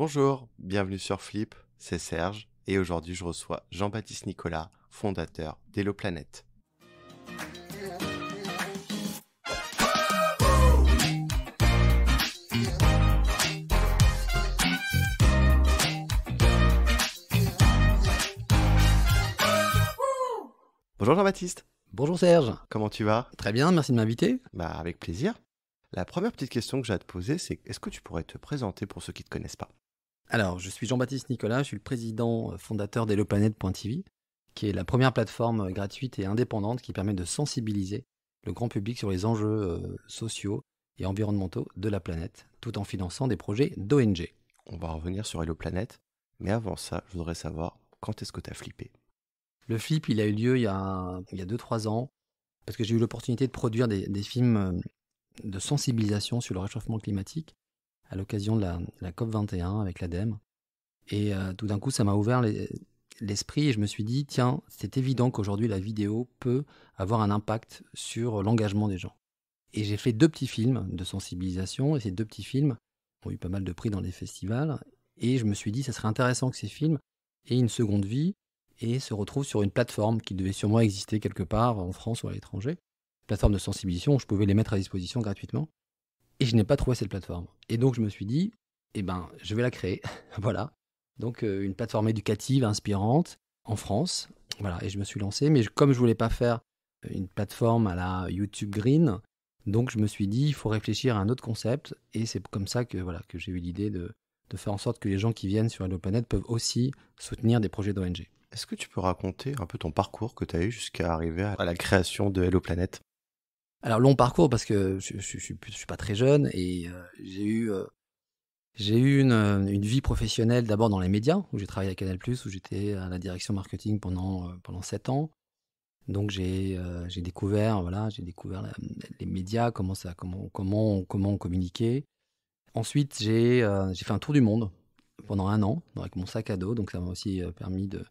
Bonjour, bienvenue sur Flip, c'est Serge et aujourd'hui je reçois Jean-Baptiste Nicolas, fondateur d'Hello Bonjour Jean-Baptiste. Bonjour Serge. Comment tu vas Très bien, merci de m'inviter. Bah avec plaisir. La première petite question que j'ai à te poser, c'est est-ce que tu pourrais te présenter pour ceux qui ne te connaissent pas alors, je suis Jean-Baptiste Nicolas, je suis le président euh, fondateur d'Eloplanet.tv, qui est la première plateforme euh, gratuite et indépendante qui permet de sensibiliser le grand public sur les enjeux euh, sociaux et environnementaux de la planète, tout en finançant des projets d'ONG. On va revenir sur HelloPlanet, mais avant ça, je voudrais savoir quand est-ce que tu as flippé Le flip, il a eu lieu il y a 2-3 ans, parce que j'ai eu l'opportunité de produire des films de sensibilisation sur le réchauffement climatique à l'occasion de la, COP 21 avec l'ADEME. Et euh, tout d'un coup, ça m'a ouvert l'esprit et je me suis dit, tiens, c'est évident qu'aujourd'hui la vidéo peut avoir un impact sur l'engagement des gens. Et j'ai fait deux petits films de sensibilisation et ces deux petits films ont eu pas mal de prix dans les festivals. Et je me suis dit, ça serait intéressant que ces films aient une seconde vie et se retrouvent sur une plateforme qui devait sûrement exister quelque part en France ou à l'étranger. Plateforme de sensibilisation où je pouvais les mettre à disposition gratuitement. Et je n'ai pas trouvé cette plateforme. Et donc je me suis dit, eh ben, je vais la créer. voilà. Donc euh, une plateforme éducative, inspirante, en France. Voilà. Et je me suis lancé. Mais comme je voulais pas faire euh, une plateforme à la YouTube Green, donc je me suis dit, il faut réfléchir à un autre concept. Et c'est comme ça que, voilà, que j'ai eu l'idée de, faire en sorte que les gens qui viennent sur Hello Planet peuvent aussi soutenir des projets d'ONG. Est-ce que tu peux raconter un peu ton parcours que tu as eu jusqu'à arriver à la création de Hello Planet alors long parcours parce que je, je, suis pas très jeune et euh, j'ai eu euh, j'ai eu une, euh, une, vie professionnelle d'abord dans les médias où j'ai travaillé à Canal+ où j'étais à la direction marketing pendant pendant sept ans. Donc j'ai j'ai découvert voilà j'ai découvert les médias comment ça comment comment comment communiquer Ensuite j'ai j'ai fait un tour du monde pendant un an avec mon sac à dos donc ça m'a aussi permis de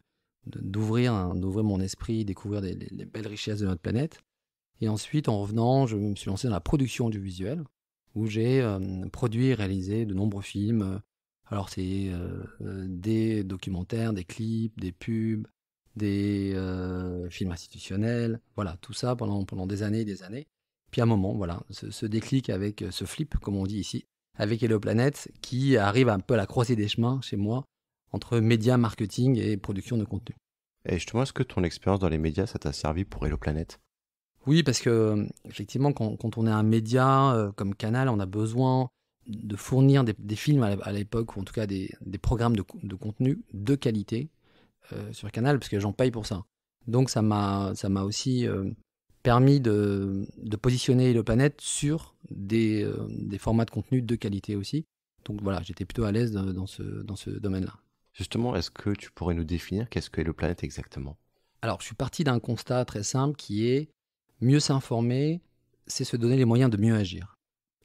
d'ouvrir d'ouvrir mon esprit découvrir les belles richesses de notre planète. Et ensuite, en revenant, je me suis lancé dans la production du visuel, où j'ai euh, produit et réalisé de nombreux films. Alors, c'est euh, euh, des documentaires, des clips, des pubs, des films institutionnels, voilà, tout ça pendant, pendant des années et des années. Puis à un moment, voilà, ce, ce déclic avec ce flip, comme on dit ici, avec Hello Planet, qui arrive un peu à la croisée des chemins chez moi entre médias, marketing et production de contenu. Et justement, est-ce que ton expérience dans les médias, ça t'a servi pour Hello Planet oui, parce que euh, effectivement, quand, on est un média euh, comme Canal, on a besoin de fournir des, films à l'époque, ou en tout cas des, programmes de, contenu de qualité euh, sur Canal, parce que j'en paye pour ça. Donc ça m'a aussi permis de, positionner le planète sur des, formats de contenu de qualité aussi. Donc voilà, j'étais plutôt à l'aise dans ce, dans ce domaine-là. Justement, est-ce que tu pourrais nous définir qu'est-ce que le planète exactement Alors, je suis parti d'un constat très simple qui est Mieux s'informer, c'est se donner les moyens de mieux agir.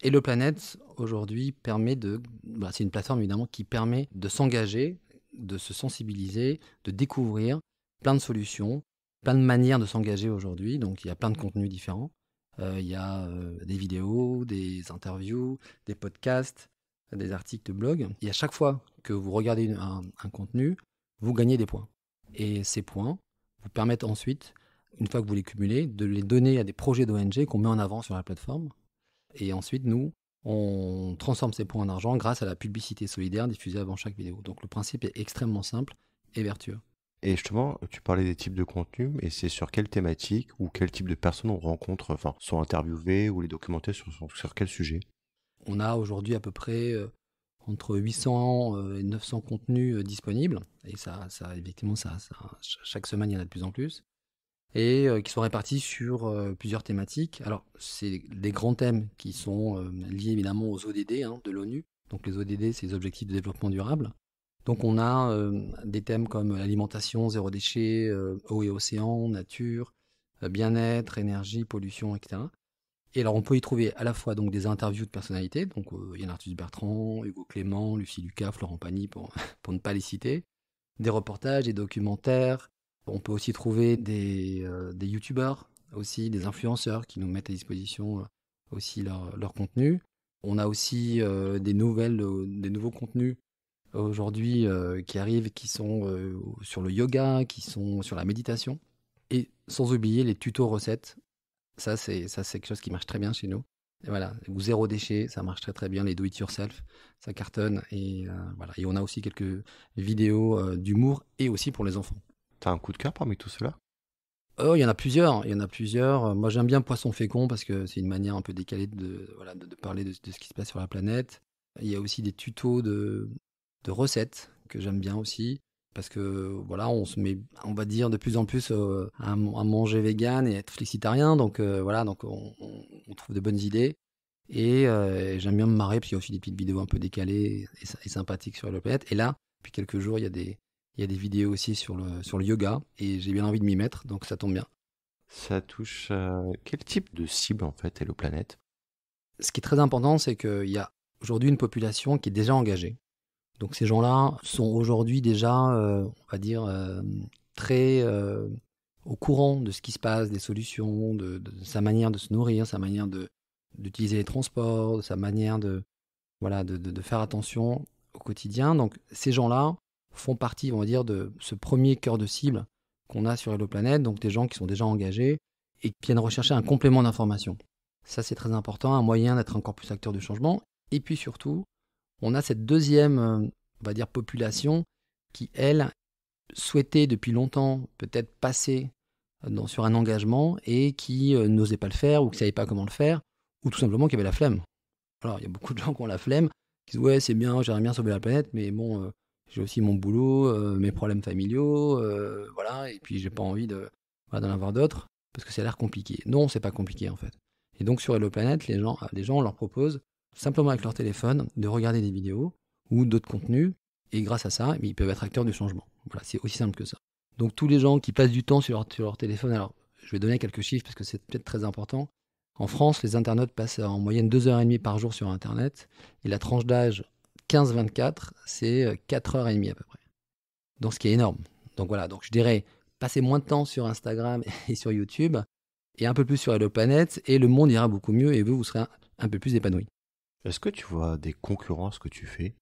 Et le Planète, aujourd'hui, permet de. Bah, c'est une plateforme évidemment qui permet de s'engager, de se sensibiliser, de découvrir plein de solutions, plein de manières de s'engager aujourd'hui. Donc il y a plein de contenus différents. Euh, il y a euh, des vidéos, des interviews, des podcasts, des articles de blog. Et à chaque fois que vous regardez un contenu, vous gagnez des points. Et ces points vous permettent ensuite une fois que vous les cumulez, de les donner à des projets d'ONG qu'on met en avant sur la plateforme. Et ensuite, nous, on transforme ces points en argent grâce à la publicité solidaire diffusée avant chaque vidéo. Donc le principe est extrêmement simple et vertueux. Et justement, tu parlais des types de contenus, et c'est sur quelle thématique ou quel type de personnes on rencontre, enfin, sont interviewées ou les documentées sur, sur quel sujet On a aujourd'hui à peu près euh, entre 800 euh, et 900 contenus euh, disponibles, et ça, ça effectivement, ça, chaque semaine, il y en a de plus en plus et euh, qui sont répartis sur euh, plusieurs thématiques. Alors, c'est des grands thèmes qui sont euh, liés évidemment aux ODD hein, de l'ONU. Donc les ODD, c'est les objectifs de développement durable. Donc on a des thèmes comme l'alimentation, zéro déchet, eau et océan, nature, bien-être, énergie, pollution, etc. Et alors on peut y trouver à la fois donc des interviews de personnalités, donc Yann Arthus Bertrand, Hugo Clément, Lucie Lucas, Florent Pagny pour, pour ne pas les citer, des reportages, des documentaires, on peut aussi trouver euh, des, youtubeurs, aussi des influenceurs qui nous mettent à disposition euh, aussi leur, contenu. On a aussi euh, des, nouvelles, des nouveaux contenus aujourd'hui qui arrivent, qui sont sur le yoga, qui sont sur la méditation. Et sans oublier les tutos recettes. Ça, c'est quelque chose qui marche très bien chez nous. voilà, ou zéro déchet, ça marche très très bien, les do it yourself, ça cartonne et voilà. Et on a aussi quelques vidéos d'humour et aussi pour les enfants un coup de cœur parmi tout cela Oh, il y en a plusieurs. Il y en a plusieurs. Euh, moi, j'aime bien Poisson fécond parce que c'est une manière un peu décalée de, voilà, de, parler de, ce qui se passe sur la planète. Il y a aussi des tutos de, de recettes que j'aime bien aussi parce que voilà, on se met, on va dire de plus en plus euh, à, manger vegan et être flexitarien. Donc euh, voilà, donc on, trouve de bonnes idées. Et j'aime bien me marrer, puis qu'il y a aussi des petites vidéos un peu décalées et, et sympathiques sur la planète. Et là, depuis quelques jours, il y a des, il y a des vidéos aussi sur le, sur le yoga et j'ai bien envie de m'y mettre, donc ça tombe bien. Ça touche euh, quel type de cible en fait est le planète Ce qui est très important, c'est qu'il y a aujourd'hui une population qui est déjà engagée. Donc ces gens-là sont aujourd'hui déjà, euh, on va dire, euh, très au courant de ce qui se passe, des solutions, de, sa manière de se nourrir, sa manière d'utiliser les transports, sa manière de, voilà, de, de faire attention au quotidien. Donc ces gens-là, font partie, on va dire, de ce premier cœur de cible qu'on a sur Hello Planet, donc des gens qui sont déjà engagés et qui viennent rechercher un complément d'information. Ça, c'est très important, un moyen d'être encore plus acteur du changement. Et puis surtout, on a cette deuxième, euh, on va dire, population qui, elle, souhaitait depuis longtemps peut-être passer euh, sur un engagement et qui euh, n'osait pas le faire ou qui ne savait pas comment le faire ou tout simplement qui avait la flemme. Alors, il y a beaucoup de gens qui ont la flemme, qui disent Ouais, c'est bien, j'aimerais bien sauver la planète, mais bon, j'ai aussi mon boulot, euh, mes problèmes familiaux, euh, voilà, et puis j'ai pas envie de d'en avoir d'autres parce que ça a l'air compliqué. Non, c'est pas compliqué en fait. Et donc sur Hello Planet, les gens, euh, les gens on leur propose simplement avec leur téléphone de regarder des vidéos ou d'autres contenus, et grâce à ça, ils peuvent être acteurs du changement. Voilà, c'est aussi simple que ça. Donc tous les gens qui passent du temps sur leur, sur leur téléphone, alors je vais donner quelques chiffres parce que c'est peut-être très important. En France, les internautes passent en moyenne deux heures et demie par jour sur Internet, et la tranche d'âge 15-24, c'est 4h30 euh, à peu près. Donc ce qui est énorme. Donc voilà, donc je dirais, passez moins de temps sur Instagram et sur YouTube, et un peu plus sur Hello et le monde ira beaucoup mieux, et vous, vous serez un, peu plus épanoui. Est-ce que tu vois des concurrents ce que tu fais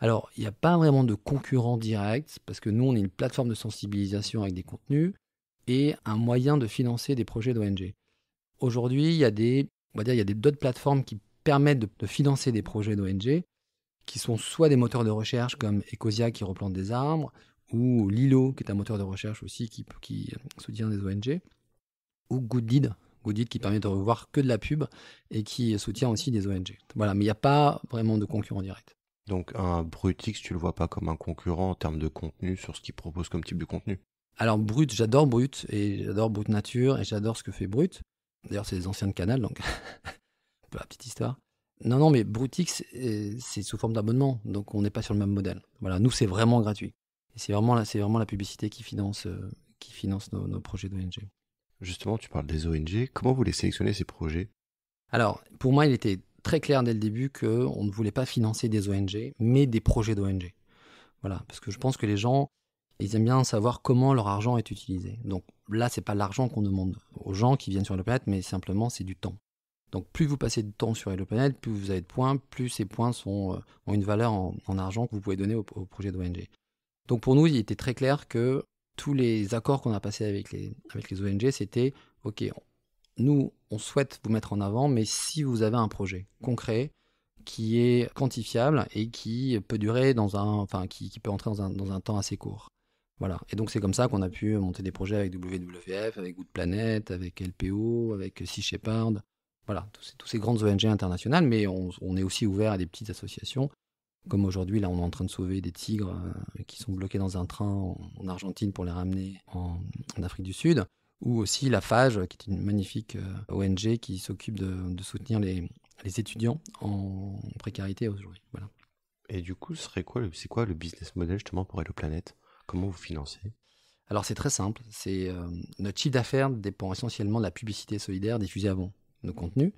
Alors, il n'y a pas vraiment de concurrents directs, parce que nous, on est une plateforme de sensibilisation avec des contenus, et un moyen de financer des projets d'ONG. Aujourd'hui, il y a des, dire, il y a d'autres plateformes qui permettent de financer des projets d'ONG, qui sont soit des moteurs de recherche comme Ecosia qui replante des arbres, ou Lilo, qui est un moteur de recherche aussi qui, soutient des ONG, ou Goodid, Goodid qui permet de revoir que de la pub et qui soutient aussi des ONG. Voilà, mais il n'y a pas vraiment de concurrent direct. Donc un Brutix, tu le vois pas comme un concurrent en termes de contenu sur ce qu'il propose comme type de contenu Alors Brut, j'adore Brut et j'adore Brut Nature et j'adore ce que fait Brut. D'ailleurs, c'est des anciens de Canal, donc la petite histoire. Non, non, mais Brutix, euh, c'est sous forme d'abonnement, donc on n'est pas sur le même modèle. Voilà, nous, c'est vraiment gratuit. Et C'est vraiment, la, publicité qui finance, euh, nos, projets d'ONG. Justement, tu parles des ONG. Comment vous les sélectionnez, ces projets Alors, pour moi, il était très clair dès le début on ne voulait pas financer des ONG, mais des projets d'ONG. Voilà, parce que je pense que les gens, ils aiment bien savoir comment leur argent est utilisé. Donc là, c'est pas l'argent qu'on demande aux gens qui viennent sur la planète, mais simplement c'est du temps. Donc plus vous passez de temps sur HelloPlanet, plus vous avez de points, plus ces points euh, ont une valeur en, argent que vous pouvez donner au, projet d'ONG. Donc pour nous, il était très clair que tous les accords qu'on a passés avec les, avec les ONG, c'était, OK, nous, on souhaite vous mettre en avant, mais si vous avez un projet concret qui est quantifiable et qui peut durer dans un, enfin, qui, peut entrer dans un, dans un temps assez court. Voilà. Et donc c'est comme ça qu'on a pu monter des projets avec WWF, avec Good Planet, avec LPO, avec Sea Shepherd, voilà, tous ces grandes ONG internationales, mais on, est aussi ouvert à des petites associations. Comme aujourd'hui, là, on est en train de sauver des tigres euh, qui sont bloqués dans un train en, Argentine pour les ramener en, Afrique du Sud. Ou aussi la FAGE, qui est une magnifique euh, ONG qui s'occupe de, soutenir les, les, étudiants en précarité aujourd'hui. Voilà. Et du coup, c'est quoi, quoi le business model justement pour Hello Planet Comment vous financez Alors c'est très simple. C'est euh, notre chiffre d'affaires dépend essentiellement de la publicité solidaire diffusée avant nos contenus.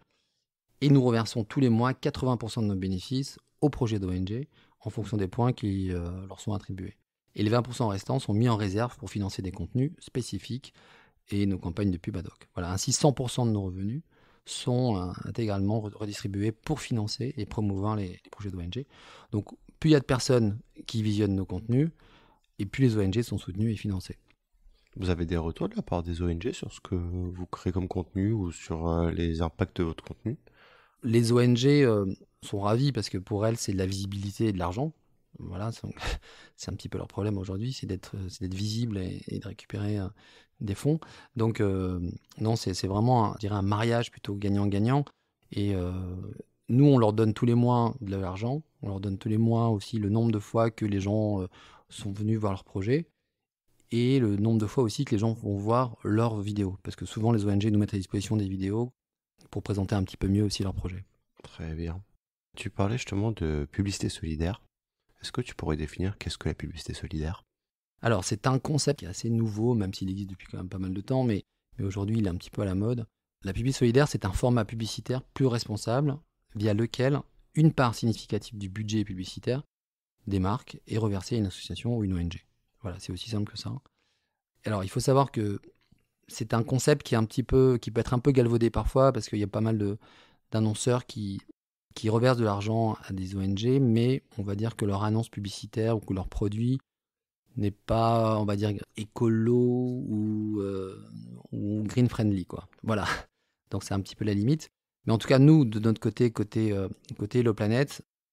Et nous reversons tous les mois 80% de nos bénéfices aux projets d'ONG en fonction des points qui euh, leur sont attribués. Et les 20% restants sont mis en réserve pour financer des contenus spécifiques et nos campagnes de pub ad hoc. Voilà, ainsi 100% de nos revenus sont euh, intégralement redistribués pour financer et promouvoir les, les projets d'ONG. Donc plus il y a de personnes qui visionnent nos contenus, et plus les ONG sont soutenues et financées. Vous avez des retours de la part des ONG sur ce que vous créez comme contenu ou sur euh, les impacts de votre contenu Les ONG euh, sont ravis parce que pour elles, c'est de la visibilité et de l'argent. Voilà, c'est un petit peu leur problème aujourd'hui, c'est d'être euh, visible et, de récupérer des fonds. Donc, non, c'est vraiment, je un mariage plutôt gagnant-gagnant. Et nous, on leur donne tous les mois de l'argent, on leur donne tous les mois aussi le nombre de fois que les gens sont venus voir leur projet et le nombre de fois aussi que les gens vont voir leurs vidéos. Parce que souvent, les ONG nous mettent à disposition des vidéos pour présenter un petit peu mieux aussi leur projet. Très bien. Tu parlais justement de publicité solidaire. Est-ce que tu pourrais définir qu'est-ce que la publicité solidaire Alors, c'est un concept qui est assez nouveau, même s'il existe depuis quand même pas mal de temps, mais, mais aujourd'hui, il est un petit peu à la mode. La publicité solidaire, c'est un format publicitaire plus responsable via lequel une part significative du budget publicitaire des marques est reversée à une association ou une ONG. Voilà, c'est aussi simple que ça. Alors, il faut savoir que c'est un concept qui est un petit peu, qui peut être un peu galvaudé parfois parce qu'il y a pas mal d'annonceurs qui, qui reversent de l'argent à des ONG, mais on va dire que leur annonce publicitaire ou que leur produit n'est pas, on va dire, écolo euh, ou, green friendly, quoi. Voilà. Donc c'est un petit peu la limite. Mais en tout cas, nous, de notre côté, côté, euh, côté Hello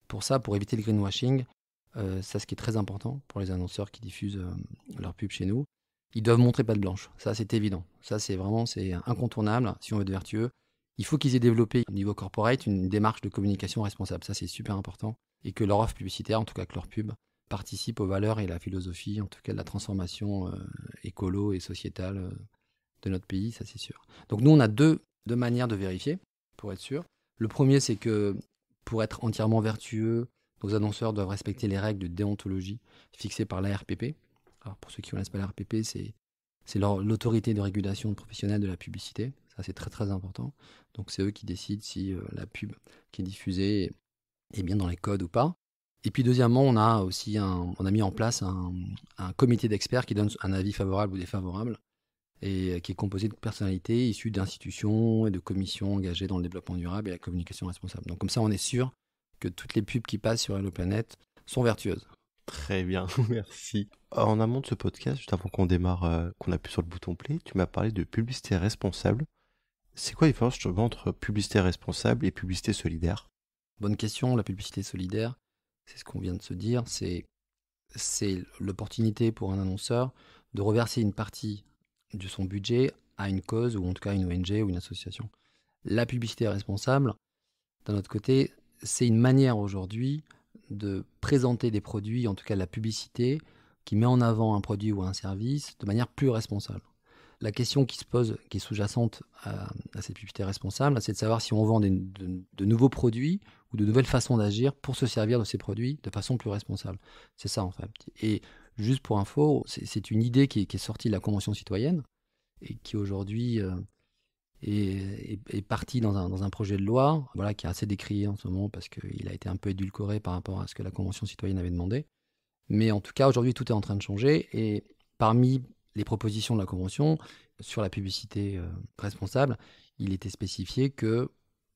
pour ça, pour éviter le greenwashing, euh, ça, ce qui est très important pour les annonceurs qui diffusent euh, leur pub chez nous, ils doivent montrer pas de blanche. Ça, c'est évident. Ça, c'est vraiment c'est incontournable si on veut être vertueux. Il faut qu'ils aient développé au niveau corporate une démarche de communication responsable. Ça, c'est super important. Et que leur offre publicitaire, en tout cas que leur pub, participe aux valeurs et à la philosophie, en tout cas de la transformation euh, écolo et sociétale de notre pays, ça c'est sûr. Donc nous, on a deux, deux manières de vérifier, pour être sûr. Le premier, c'est que pour être entièrement vertueux, nos annonceurs doivent respecter les règles de déontologie fixées par l'ARPP. Alors pour ceux qui connaissent pas l'ARPP, c'est c'est l'autorité de régulation professionnelle de la publicité. Ça, c'est très très important. Donc, c'est eux qui décident si euh, la pub qui est diffusée est bien dans les codes ou pas. Et puis, deuxièmement, on a aussi on a mis en place un, un comité d'experts qui donne un avis favorable ou défavorable et euh, qui est composé de personnalités issues d'institutions et de commissions engagées dans le développement durable et la communication responsable. Donc, comme ça, on est sûr que toutes les pubs qui passent sur Hello Planet sont vertueuses. Très bien, merci. En amont de ce podcast, juste avant qu'on démarre, euh, qu'on appuie sur le bouton play, tu m'as parlé de publicité responsable. C'est quoi la différence entre publicité responsable et publicité solidaire Bonne question. La publicité solidaire, c'est ce qu'on vient de se dire, c'est c'est l'opportunité pour un annonceur de reverser une partie de son budget à une cause ou en tout cas une ONG ou une association. La publicité responsable, d'un autre côté, c'est une manière aujourd'hui de présenter des produits, en tout cas la publicité, qui met en avant un produit ou un service de manière plus responsable. La question qui se pose, qui est sous-jacente à, cette publicité responsable, c'est de savoir si on vend de, nouveaux produits ou de nouvelles façons d'agir pour se servir de ces produits de façon plus responsable. C'est ça en fait. Et juste pour info, c'est une idée qui est, sortie de la Convention citoyenne et qui aujourd'hui euh, et parti dans un, dans un, projet de loi voilà, qui est assez décrié en ce moment parce qu'il a été un peu édulcoré par rapport à ce que la Convention citoyenne avait demandé. Mais en tout cas, aujourd'hui, tout est en train de changer. Et parmi les propositions de la Convention sur la publicité euh, responsable, il était spécifié que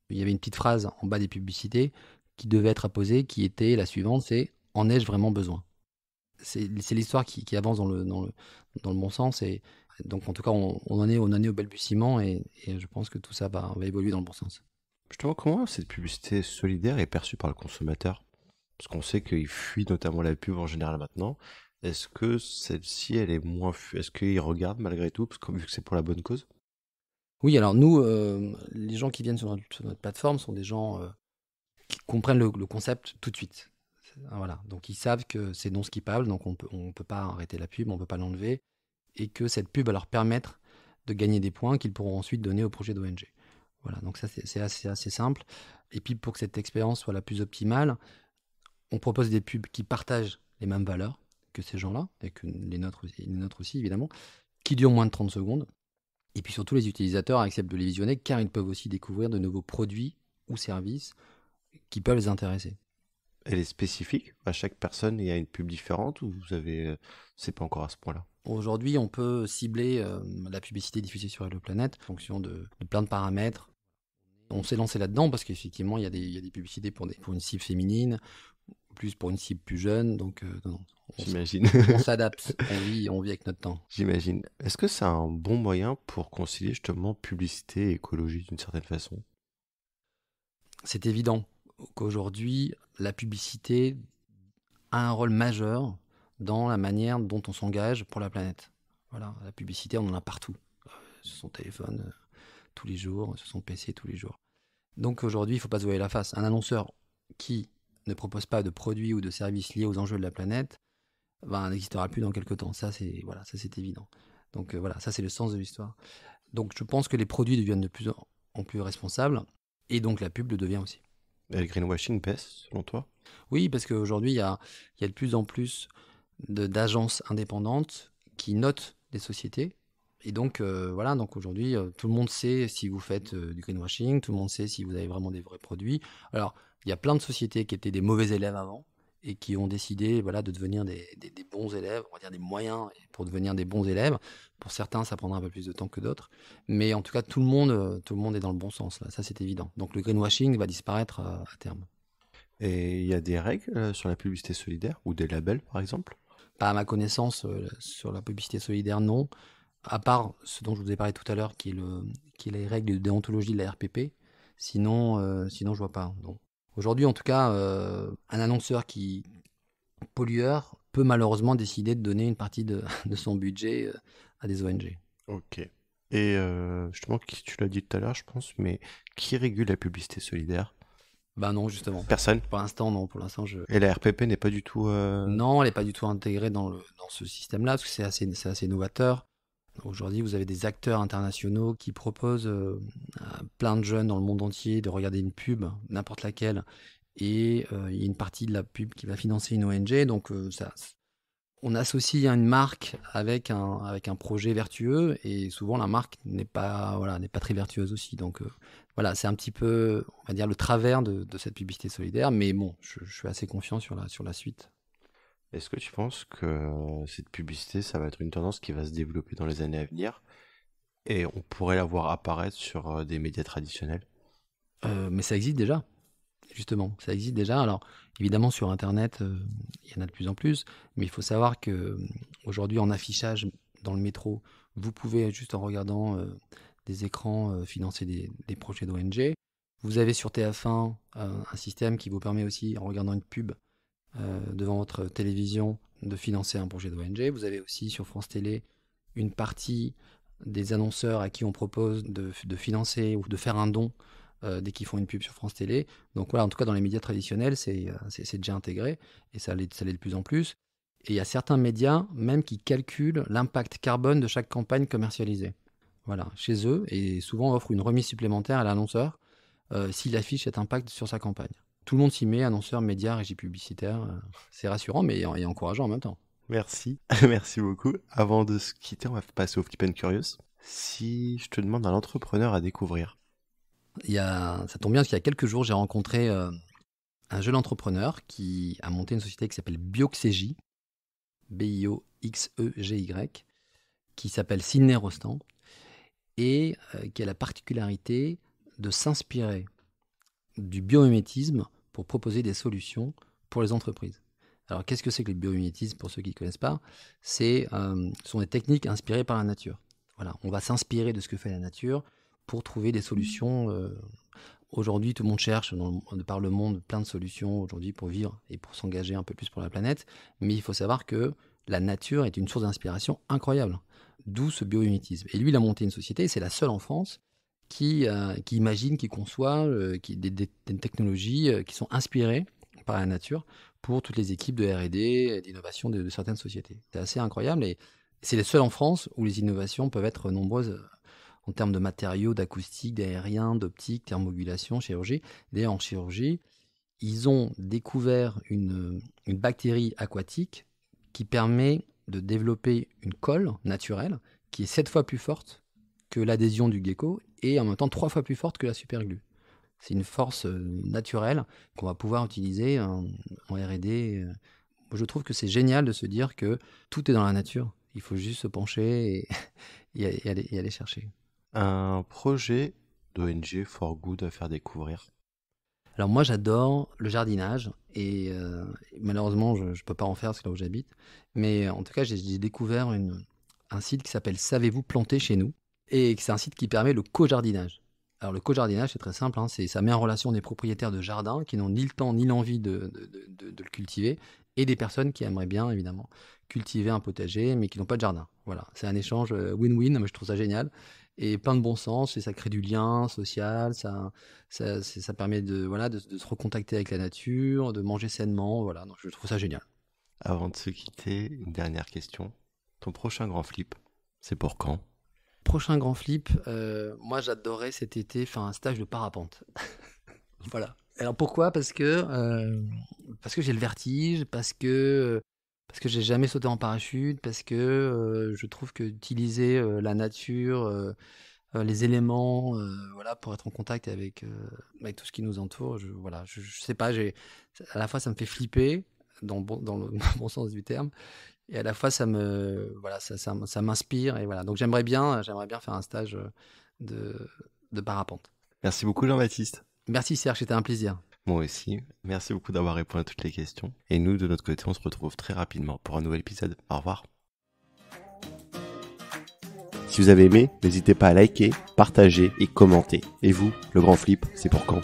il y avait une petite phrase en bas des publicités qui devait être apposée, qui était la suivante, c'est « en ai-je vraiment besoin ?» C'est l'histoire qui, qui, avance dans le, dans, le, dans le bon sens et donc en tout cas, on, en, est, on en au balbutiement et, et, je pense que tout ça va, évoluer dans le bon sens. Je Justement, comment cette publicité solidaire est perçue par le consommateur Parce qu'on sait qu'il fuit notamment la pub en général maintenant. Est-ce que celle-ci, elle est moins... Est-ce qu'il regarde malgré tout, parce vu que c'est pour la bonne cause Oui, alors nous, euh, les gens qui viennent sur notre, plateforme sont des gens euh, qui comprennent le, concept tout de suite. Ah, voilà, donc ils savent que c'est non skippable, donc on peut, ne peut pas arrêter la pub, on ne peut pas l'enlever et que cette pub va leur permettre de gagner des points qu'ils pourront ensuite donner au projet d'ONG. Voilà, donc ça c'est assez, simple. Et puis pour que cette expérience soit la plus optimale, on propose des pubs qui partagent les mêmes valeurs que ces gens-là, et que les nôtres, aussi évidemment, qui durent moins de 30 secondes. Et puis surtout, les utilisateurs acceptent de les visionner car ils peuvent aussi découvrir de nouveaux produits ou services qui peuvent les intéresser. Elle est spécifique À chaque personne, il y a une pub différente ou vous avez. Euh, c'est pas encore à ce point-là Aujourd'hui, on peut cibler euh, la publicité diffusée sur la Planet en fonction de, plein de paramètres. On s'est lancé là-dedans parce qu'effectivement, il y, a des publicités pour, des, une cible féminine, plus pour une cible plus jeune. Donc, euh, on s'adapte, on vit, on vit avec notre temps. J'imagine. Est-ce que c'est un bon moyen pour concilier justement publicité et écologie d'une certaine façon C'est évident qu'aujourd'hui, la publicité a un rôle majeur dans la manière dont on s'engage pour la planète. Voilà, la publicité, on en a partout. Euh, sur son téléphone, euh, tous les jours, sur son PC, tous les jours. Donc aujourd'hui, il ne faut pas se voiler la face. Un annonceur qui ne propose pas de produits ou de services liés aux enjeux de la planète ben, n'existera plus dans quelques temps. Ça, c'est voilà, ça c'est évident. Donc euh, voilà, ça c'est le sens de l'histoire. Donc je pense que les produits deviennent de plus en plus responsables et donc la pub le devient aussi. Et le greenwashing pèse, selon toi Oui, parce qu'aujourd'hui, il y a, de plus en plus d'agences indépendantes qui notent des sociétés. Et donc, euh, voilà, donc aujourd'hui, euh, tout le monde sait si vous faites euh, du greenwashing, tout le monde sait si vous avez vraiment des vrais produits. Alors, il y a plein de sociétés qui étaient des mauvais élèves avant et qui ont décidé voilà, de devenir des, des, des bons élèves, on va dire des moyens pour devenir des bons élèves. Pour certains, ça prendra un peu plus de temps que d'autres. Mais en tout cas, tout le monde, tout le monde est dans le bon sens, là. ça c'est évident. Donc, le greenwashing va disparaître à terme. Et il y a des règles sur la publicité solidaire ou des labels, par exemple pas à ma connaissance, euh, sur la publicité solidaire, non. À part ce dont je vous ai parlé tout à l'heure, qui, est les règles de déontologie de la RPP. Sinon, je euh, sinon je vois pas. Donc, Aujourd'hui, en tout cas, euh, un annonceur qui pollueur peut malheureusement décider de donner une partie de, de son budget à des ONG. Ok. Et justement, tu l'as dit tout à l'heure, je pense, mais qui régule la publicité solidaire ben non, justement. Personne. Pour l'instant, non. Pour l'instant, je. Et la RPP n'est pas du tout. Euh, non, elle n'est pas du tout intégrée dans, le, dans ce système-là, parce que c'est assez, assez novateur. Aujourd'hui, vous avez des acteurs internationaux qui proposent euh, à plein de jeunes dans le monde entier de regarder une pub, n'importe laquelle, et euh, il y a une partie de la pub qui va financer une ONG. Donc, ça, on associe une marque avec un, avec un projet vertueux et souvent la marque n'est pas, voilà, pas très vertueuse aussi. Donc euh, voilà, c'est un petit peu, on va dire, le travers de, cette publicité solidaire, mais bon, je, suis assez confiant sur la, sur la suite. Est-ce que tu penses que cette publicité, ça va être une tendance qui va se développer dans les années à venir et on pourrait la voir apparaître sur euh, des médias traditionnels euh, Mais ça existe déjà justement. Ça existe déjà. Alors, évidemment, sur Internet, euh, il y en a de plus en plus. Mais il faut savoir que euh, aujourd'hui, en affichage dans le métro, vous pouvez, juste en regardant euh, des écrans, financer des, projets d'ONG. Vous avez sur TF1 un système qui vous permet aussi, en regardant une pub devant votre télévision, de financer un projet d'ONG. Vous avez aussi sur France Télé une partie des annonceurs à qui on propose de financer ou de faire un don euh, dès qu'ils font une pub sur France Télé. Donc voilà, en tout cas dans les médias traditionnels, c'est euh, déjà intégré et ça l'est de plus en plus. Et il y a certains médias même qui calculent l'impact carbone de chaque campagne commercialisée. Voilà, chez eux, et souvent offrent une remise supplémentaire à l'annonceur euh, s'il affiche cet impact sur sa campagne. Tout le monde s'y met, annonceurs, médias, régie publicitaire. c'est rassurant, mais et encourageant en même temps. Merci, merci beaucoup. Avant de se quitter, on va passer au Flip and Curious. Si je te demande un entrepreneur à découvrir, il y a, ça tombe bien parce qu'il y a quelques jours, j'ai rencontré euh, un jeune entrepreneur qui a monté une société qui s'appelle BioXegy, e B-I-O-X-E-G-Y, qui s'appelle Sidney Rostand et euh, qui a la particularité de s'inspirer du biomimétisme pour proposer des solutions pour les entreprises. Alors qu'est-ce que c'est que le biomimétisme pour ceux qui ne connaissent pas C'est euh, sont des techniques inspirées par la nature. Voilà, on va s'inspirer de ce que fait la nature pour trouver des solutions. Euh, aujourd'hui, tout le monde cherche de par le monde plein de solutions aujourd'hui pour vivre et pour s'engager un peu plus pour la planète. Mais il faut savoir que la nature est une source d'inspiration incroyable, d'où ce biomimétisme. Et lui, il a monté une société, c'est la seule en France qui, euh, imagine, qui conçoit euh, qui, des, technologies qui sont inspirées par la nature pour toutes les équipes de RD, d'innovation de, certaines sociétés. C'est assez incroyable et c'est la seule en France où les innovations peuvent être nombreuses en termes de matériaux, d'acoustique, d'aérien, d'optique, thermogulation, chirurgie. D'ailleurs, en chirurgie, ils ont découvert une, bactérie aquatique qui permet de développer une colle naturelle qui est 7 fois plus forte que l'adhésion du gecko et en même temps 3 fois plus forte que la superglue. C'est une force euh, naturelle qu'on va pouvoir utiliser en, RD. Je trouve que c'est génial de se dire que tout est dans la nature. Il faut juste se pencher et aller chercher un projet d'ONG For Good à faire découvrir Alors moi j'adore le jardinage et euh, malheureusement je ne peux pas en faire, c'est là où j'habite. Mais en tout cas j'ai découvert un site qui s'appelle Savez-vous planter chez nous Et c'est un site qui permet le co-jardinage. Alors le co-jardinage c'est très simple, hein, ça met en relation des propriétaires de jardins qui n'ont ni le temps ni l'envie de le cultiver et des personnes qui aimeraient bien, évidemment, cultiver un potager, mais qui n'ont pas de jardin. Voilà, c'est un échange euh, win-win, mais je trouve ça génial. Et plein de bon sens, et ça crée du lien social, ça, ça, permet de, voilà, de, se recontacter avec la nature, de manger sainement, voilà, donc je trouve ça génial. Avant de se quitter, une dernière question. Ton prochain grand flip, c'est pour quand Prochain grand flip, euh, moi j'adorais cet été faire un stage de parapente. voilà, alors pourquoi Parce que euh, parce que j'ai le vertige, parce que euh, parce que j'ai jamais sauté en parachute, parce que euh, je trouve que utiliser la nature, les éléments, voilà, pour être en contact avec avec tout ce qui nous entoure, je, voilà, je, sais pas, j'ai à la fois ça me fait flipper dans dans le bon sens du terme. Et à la fois, ça me, voilà, ça, ça m'inspire et voilà. Donc j'aimerais bien, j'aimerais bien faire un stage de, de parapente. Merci beaucoup Jean-Baptiste. Merci Serge, c'était un plaisir. Moi aussi. Merci beaucoup d'avoir répondu à toutes les questions. Et nous, de notre côté, on se retrouve très rapidement pour un nouvel épisode. Au revoir. Si vous avez aimé, n'hésitez pas à liker, partager et commenter. Et vous, le grand flip, c'est pour quand